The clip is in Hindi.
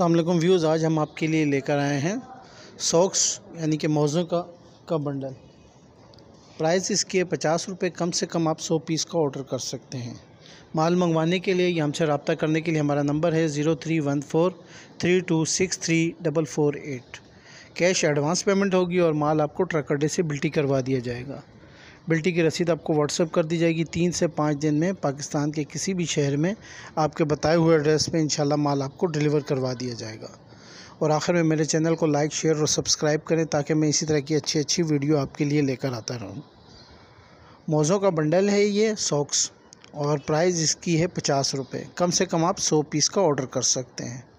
अलमैकम व्यूज़ आज हम आपके लिए लेकर आए हैं सॉक्स यानी कि मौज़ों का का बंडल प्राइस इसके पचास रुपये कम से कम आप सौ पीस का ऑर्डर कर सकते हैं माल मंगवाने के लिए या हमसे रबता करने के लिए हमारा नंबर है zero three one four three two six three double four eight cash advance payment होगी और माल आपको ट्रक अड्डे से बिल्टी करवा दिया जाएगा बिल्टी की रसीद आपको व्हाट्सअप कर दी जाएगी तीन से पाँच दिन में पाकिस्तान के किसी भी शहर में आपके बताए हुए एड्रेस पर इंशाल्लाह माल आपको डिलीवर करवा दिया जाएगा और आखिर में मेरे चैनल को लाइक शेयर और सब्सक्राइब करें ताकि मैं इसी तरह की अच्छी अच्छी वीडियो आपके लिए लेकर आता रहूँ मौज़ों का बंडल है ये सॉक्स और प्राइस इसकी है पचास रुपये कम से कम आप सौ पीस का ऑर्डर कर सकते हैं